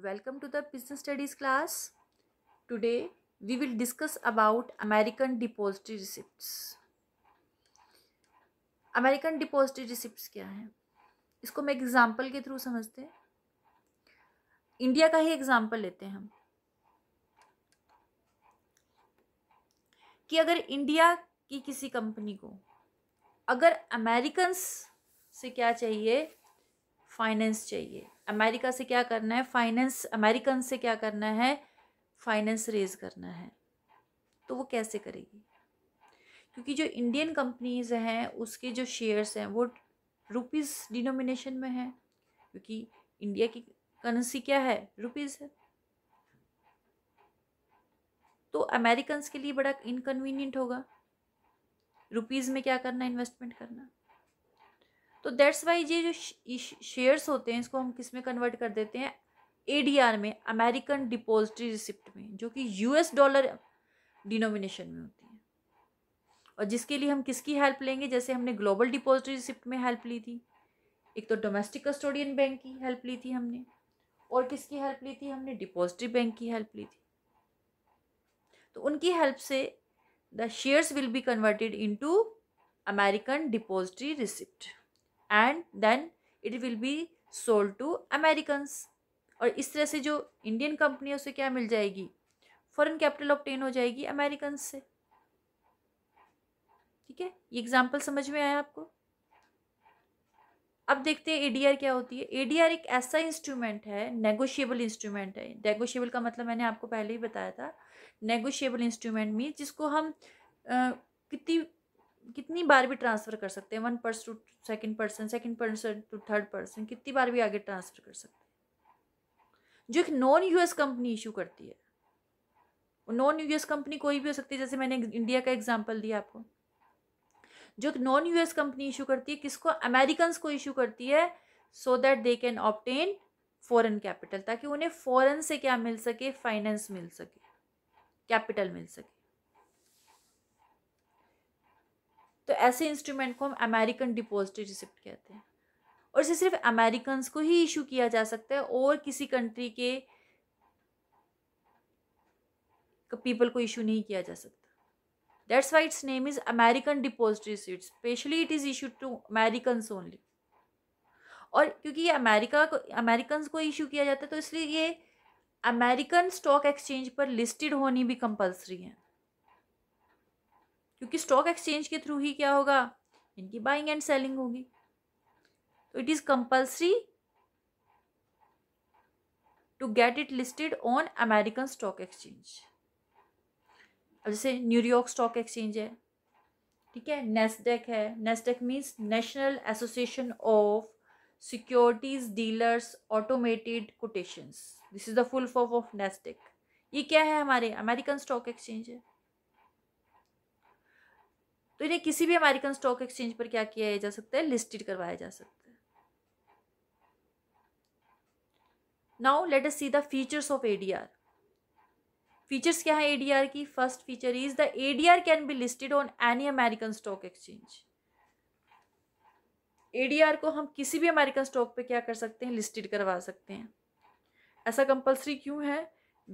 welcome to the business studies class today we will discuss about american depository receipts american depository receipts क्या है इसको हम example के through समझते हैं इंडिया का ही एग्जाम्पल लेते हैं हम कि अगर इंडिया की किसी कंपनी को अगर अमेरिकन से क्या चाहिए फाइनेंस चाहिए अमेरिका से क्या करना है फाइनेंस अमेरिकन से क्या करना है फाइनेंस रेज करना है तो वो कैसे करेगी क्योंकि जो इंडियन कंपनीज़ हैं उसके जो शेयर्स हैं वो रुपीज़ डिनोमिनेशन में हैं क्योंकि इंडिया की करेंसी क्या है रुपीज़ है तो अमेरिकन के लिए बड़ा इनकन्वीनियंट होगा रुपीज़ में क्या करना इन्वेस्टमेंट करना तो दैट्स वाई ये जो शेयर्स होते हैं इसको हम किस में कन्वर्ट कर देते हैं ए डी आर में अमेरिकन डिपॉजिटरी रिसिप्ट में जो कि यू एस डॉलर डिनोमिनेशन में होती है और जिसके लिए हम किसकी हेल्प लेंगे जैसे हमने ग्लोबल डिपॉजिटरी रिसिप्ट में हेल्प ली थी एक तो डोमेस्टिक कस्टोडियन बैंक की हेल्प ली थी हमने और किसकी हेल्प ली थी हमने डिपॉजिटरी बैंक की हेल्प ली थी तो उनकी हेल्प से the shares will be converted into American depository receipt and then it will be sold to Americans और इस तरह से जो इंडियन कंपनी है उसे क्या मिल जाएगी फॉरेन कैपिटल ऑप्टेन हो जाएगी अमेरिकन से ठीक है ये एग्जाम्पल समझ में आया आपको अब देखते हैं एडीआर क्या होती है एडीआर एक ऐसा इंस्ट्रूमेंट है नेगोशिएबल इंस्ट्रूमेंट है नेगोशिएबल का मतलब मैंने आपको पहले ही बताया था नेगोशिएबल इंस्ट्रूमेंट मीन जिसको हम आ, कितनी कितनी बार भी ट्रांसफ़र कर सकते हैं one person to second person second person to third person कितनी बार भी आगे ट्रांसफ़र कर सकते हैं जो एक नॉन यूएस कंपनी इशू करती है नॉन यूएस कंपनी कोई भी हो सकती है जैसे मैंने इंडिया का एग्जाम्पल दिया आपको जो एक नॉन यूएस कंपनी इशू करती है किसको अमेरिकन को इशू करती है so that they can obtain foreign capital ताकि उन्हें फॉरेन से क्या मिल सके फाइनेंस मिल सके कैपिटल मिल सके तो ऐसे इंस्ट्रूमेंट को हम अमेरिकन डिपॉजिटरी रिसिप्ट कहते हैं और इसे सिर्फ अमेरिकन को ही इशू किया जा सकता है और किसी कंट्री के पीपल को इशू नहीं किया जा सकता that's why its name is American depository receipt specially it is issue to American only और क्योंकि ये अमेरिका को अमेरिकन को इशू किया जाता है तो इसलिए ये अमेरिकन स्टॉक एक्सचेंज पर लिस्टेड होनी भी कंपलसरी है क्योंकि स्टॉक एक्सचेंज के थ्रू ही क्या होगा इनकी बाइंग एंड सेलिंग होगी तो it is compulsory to get it listed on American stock exchange अब जैसे न्यूयॉर्क स्टॉक एक्सचेंज है ठीक है नेस्डेक है NASDAQ means National Association of Securities Dealers Automated Quotations this is the full form of NASDAQ ये क्या है हमारे अमेरिकन स्टॉक एक्सचेंज है तो इन्हें किसी भी अमेरिकन स्टॉक एक्सचेंज पर क्या किया जा सकता है लिस्टेड करवाया जा सकता है now let us see the features of ADR features क्या है एडीआर की first feature is the ADR can be listed on any American stock exchange ADR को हम किसी भी अमेरिकन स्टॉक पे क्या कर सकते हैं लिस्टेड करवा सकते हैं ऐसा कंपलसरी क्यों है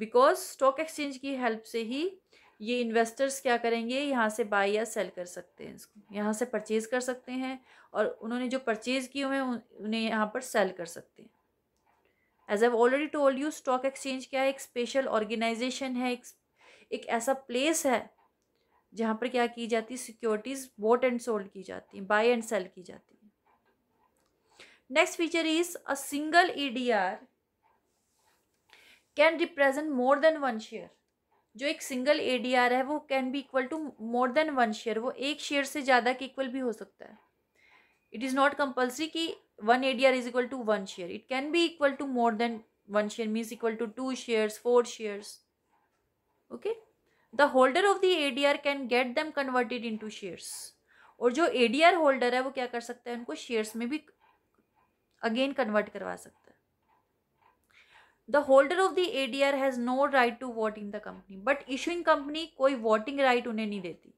बिकॉज स्टॉक एक्सचेंज की हेल्प से ही ये इन्वेस्टर्स क्या करेंगे यहाँ से बाई या सेल कर सकते हैं इसको यहाँ से परचेज़ कर सकते हैं और उन्होंने जो परचेज़ किए हुए हैं उन्हें यहाँ पर सेल कर सकते हैं as I've already told you stock exchange क्या है एक स्पेशल ऑर्गेनाइजेशन है एक, एक ऐसा प्लेस है जहाँ पर क्या की जाती है सिक्योरिटीज़ बोट एंड सोल्ड की जाती हैं बाई एंड सेल की जाती है next feature is a single E D R can represent more than one share जो एक सिंगल एडीआर है वो can be equal to more than one share वो एक शेयर से ज़्यादा के इक्वल भी हो सकता है इट इज़ नॉट कंपल्सरी कि one ADR is equal to one share it can be equal to more than one share means equal to two shares four shares okay the holder of the ADR can get them converted into shares और जो ADR holder है वो क्या कर सकता है उनको shares में भी अगेन कन्वर्ट करवा सकता है the holder of the ADR has no right to vote in the company but issuing company कोई voting right उन्हें नहीं देती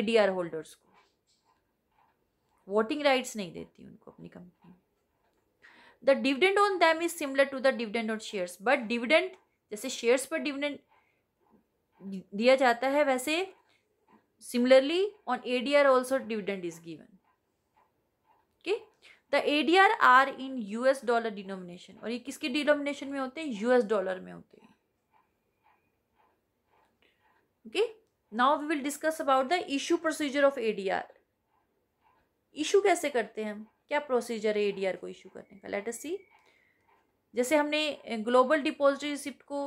ADR होल्डर्स को वोटिंग rights नहीं देती उनको अपनी company the dividend on them is similar to the dividend on shares but dividend जैसे शेयर्स पर डिविडेंट दिया जाता है वैसे similarly on A D R also dividend is given the A D R are in U S dollar denomination और ये किसके denomination में होते हैं यूएस डॉलर में होते हैं okay now we will discuss about the issue procedure of A D R issue कैसे करते हैं हम क्या प्रोसीजर है ए डी आर को इशू करने का लेट अस सी जैसे हमने ग्लोबल डिपॉजिटरी रिसिप्ट को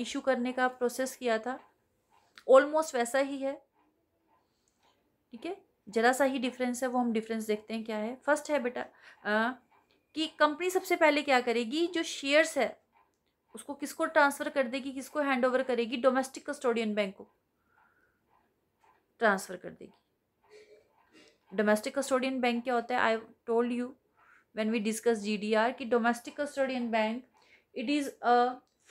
इशू eh, करने का प्रोसेस किया था ऑलमोस्ट वैसा ही है ठीक है ज़रा सा ही डिफरेंस है वो हम डिफरेंस देखते हैं क्या है फर्स्ट है बेटा कि कंपनी सबसे पहले क्या करेगी जो शेयर्स है उसको किसको ट्रांसफ़र कर देगी किसको हैंड ओवर करेगी डोमेस्टिक कस्टोडियन बैंक को ट्रांसफ़र कर देगी डोमेस्टिक कस्टोडियन बैंक क्या होता है I told you when we discuss GDR कि domestic custodian bank it is a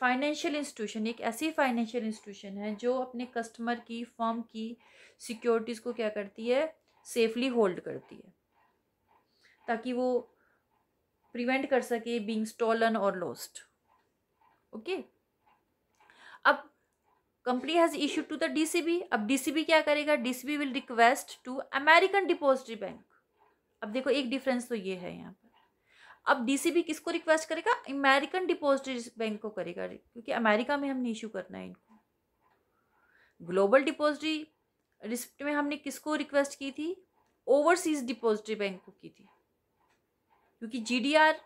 financial institution एक ऐसी फाइनेंशियल इंस्टीट्यूशन है जो अपने कस्टमर की फर्म की सिक्योरिटीज़ को क्या करती है सेफली होल्ड करती है ताकि वो प्रिवेंट कर सके बींग स्टॉलन और लॉस्ट ओके अब company has issue to the DCB अब डीसीबी क्या करेगा DCB will request to American depository bank अब देखो एक डिफरेंस तो ये है यहाँ पर अब डीसीबी किसको रिक्वेस्ट करेगा अमेरिकन डिपॉजिटरी बैंक को करेगा क्योंकि अमेरिका में हमने इशू करना है इनको ग्लोबल डिपॉजिटरी रिसिप्ट में हमने किसको रिक्वेस्ट की थी ओवरसीज डिपॉजिटरी बैंक को की थी क्योंकि जीडीआर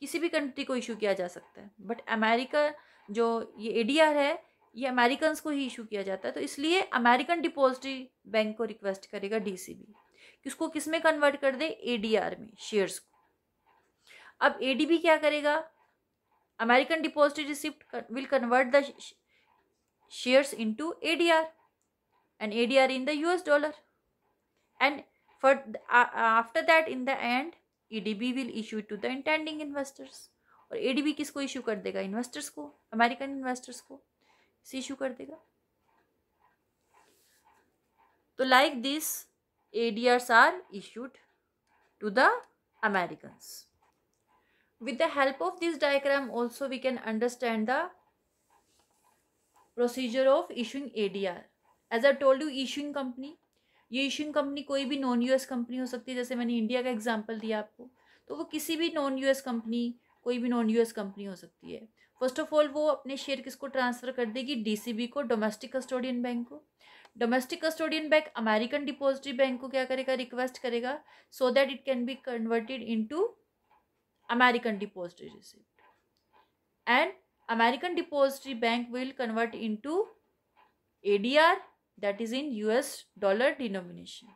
किसी भी कंट्री को इशू किया जा सकता है बट अमेरिका जो ये ए है ये अमेरिकन को ही इशू किया जाता है तो इसलिए अमेरिकन डिपॉजिटरी बैंक को रिक्वेस्ट करेगा डी कि उसको किस में कन्वर्ट कर दे आर में शेयर्स को अब बी क्या करेगा American depository receipt will convert the shares into ADR and ADR in the US dollar. And for uh, after that in the end EDB will issue to the intending investors. और ADB किसको issue कर देगा Investors को American investors को issue कर देगा तो this, ADRs are issued to the Americans. with the help of this diagram also we can understand the procedure of issuing ADR. As I told you issuing company ये issuing company कोई भी non US company हो सकती है जैसे मैंने India का example दिया आपको तो वो किसी भी नॉन यूएस कंपनी कोई भी नॉन यूएस कंपनी हो सकती है फर्स्ट ऑफ ऑल वो अपने शेयर किसको ट्रांसफ़र कर देगी डीसीबी को डोमेस्टिक कस्टोडियन बैंक को domestic custodian bank American depository bank को क्या करेगा रिक्वेस्ट करेगा so that it can be converted into American depository receipt and American depository bank will convert into ADR that is in US dollar denomination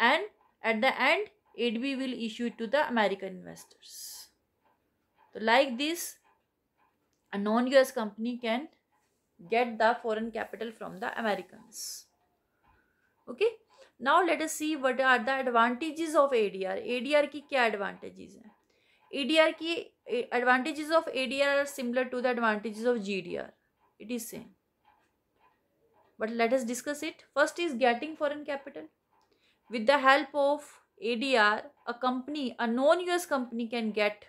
and at the end ADB will issue it to the American investors. So like this a non-US company can get the foreign capital from the Americans. Okay. Now let us see what are the advantages of ADR. ADR ki kya advantages hai? ADR ki eh, advantages of ADR are similar to the advantages of GDR. It is same. but let us discuss it first is getting foreign capital with the help of adr a company a non us company can get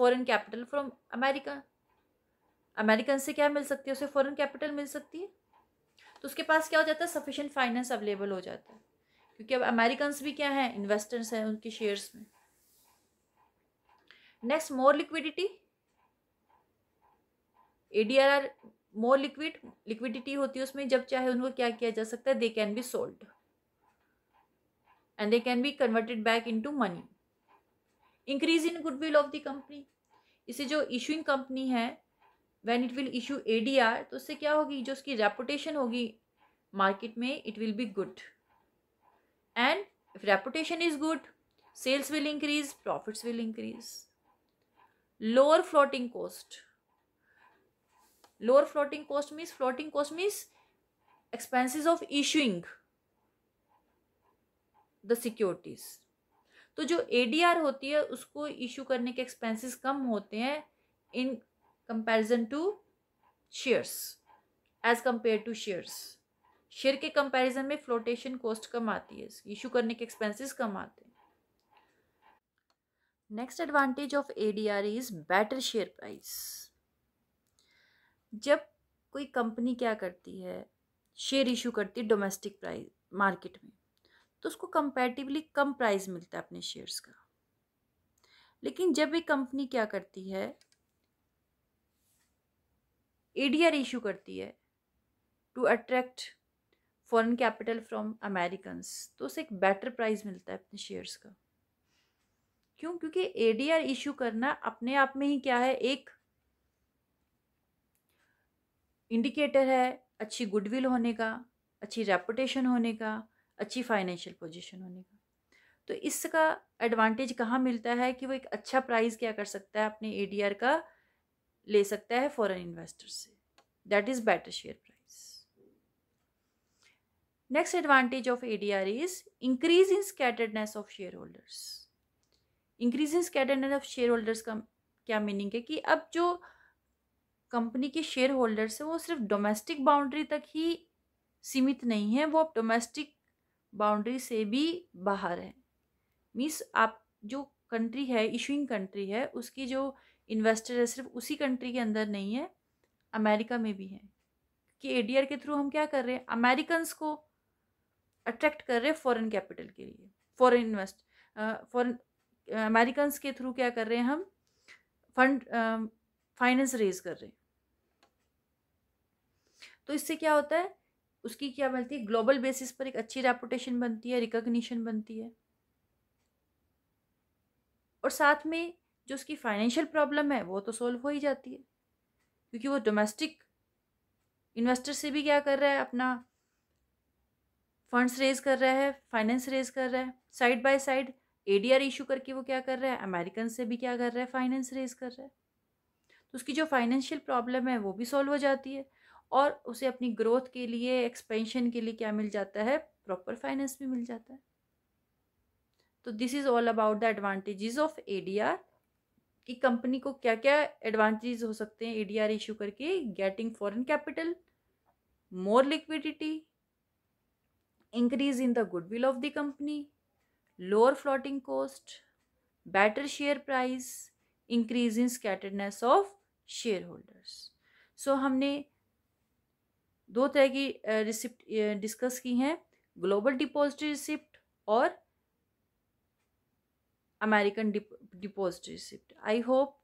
foreign capital from america American से क्या मिल सकती है उसे foreign capital मिल सकती है तो उसके पास क्या हो जाता है सफिशेंट फाइनेंस अवेलेबल हो जाता है क्योंकि अब अमेरिकन भी क्या हैं इन्वेस्टर्स हैं उनके शेयर्स में next more liquidity ADR are more liquid liquidity होती है उसमें जब चाहे उनको क्या किया जा सकता है they can be sold and they can be converted back into money increase in goodwill of the company इसे जो इशूइंग कंपनी है when it will issue ADR तो उससे क्या होगी जो उसकी रेपुटेशन होगी मार्केट में it will be good and if reputation is good sales will increase profits will increase lower floating cost lower floating cost means floating cost means expenses of issuing the securities तो जो ए D are होती है उसको issue करने के expenses कम होते हैं in comparison to shares as compare to shares share के कंपेरिजन में फ्लोटेशन कॉस्ट कम आती है इशू करने के एक्सपेंसिस कम आते हैं next advantage of ADR is better share price जब कोई कंपनी क्या करती है शेयर इशू करती है डोमेस्टिक प्राइस मार्केट में तो उसको कंपेटिवली कम प्राइस मिलता है अपने शेयर्स का लेकिन जब एक कंपनी क्या करती है एडीआर इशू करती है to attract foreign capital from Americans तो उसे एक बेटर प्राइस मिलता है अपने शेयर्स का क्यों क्योंकि एडीआर इशू करना अपने आप में ही क्या है एक इंडिकेटर है अच्छी गुडविल होने का अच्छी रेपुटेशन होने का अच्छी फाइनेंशियल पोजीशन होने का तो इसका एडवांटेज कहाँ मिलता है कि वो एक अच्छा प्राइस क्या कर सकता है अपने ए का ले सकता है फॉरेन इन्वेस्टर से that is better share price next advantage of A D R is increase in scatteredness of share holders increase in scatteredness of share holders का क्या मीनिंग है कि अब जो कंपनी के शेयर होल्डर्स हैं वो सिर्फ डोमेस्टिक बाउंड्री तक ही सीमित नहीं है वो अब डोमेस्टिक बाउंड्री से भी बाहर है मीन्स आप जो कंट्री है इशूइंग कंट्री है उसकी जो इन्वेस्टर है सिर्फ उसी कंट्री के अंदर नहीं है अमेरिका में भी है कि ए के थ्रू हम क्या कर रहे हैं अमेरिकन को अट्रैक्ट कर रहे हैं फॉरेन कैपिटल के लिए फॉरेन इन्वेस्ट फॉरेन अमेरिकन के थ्रू क्या कर रहे हैं हम फंड फाइनेंस रेज कर रहे हैं तो इससे क्या होता है उसकी क्या बनती है ग्लोबल बेसिस पर एक अच्छी रेपुटेशन बनती है रिकग्निशन बनती है और साथ में जो उसकी फाइनेंशियल प्रॉब्लम है वो तो सोल्व हो ही जाती है क्योंकि वो डोमेस्टिक इन्वेस्टर से भी क्या कर रहा है अपना फंड्स रेज कर रहा है फाइनेंस रेज कर रहा है side by side ADR issue करके वो क्या कर रहा है अमेरिकन से भी क्या कर रहा है फाइनेंस रेज कर रहा है तो उसकी जो फाइनेंशियल प्रॉब्लम है वो भी सॉल्व हो जाती है और उसे अपनी ग्रोथ के लिए एक्सपेंशन के लिए क्या मिल जाता है प्रॉपर फाइनेंस भी मिल जाता है तो this is all about the advantages of ADR कि कंपनी को क्या क्या एडवांटेजेस हो सकते हैं एडीआर इशू करके getting foreign capital more liquidity increase in the goodwill of the company lower floating cost better share price increase in scatteredness of share holders so हमने दो तरह की रिसिप्ट डिस्कस की हैं ग्लोबल डिपॉजिटरी रिसिप्ट और American depository receipt I hope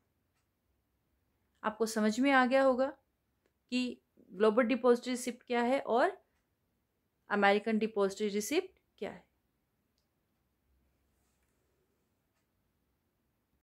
आपको समझ में आ गया होगा कि ग्लोबल डिपॉजिटरी रिसिप्ट क्या है और अमेरिकन डिपॉजिटरी रिसिप्ट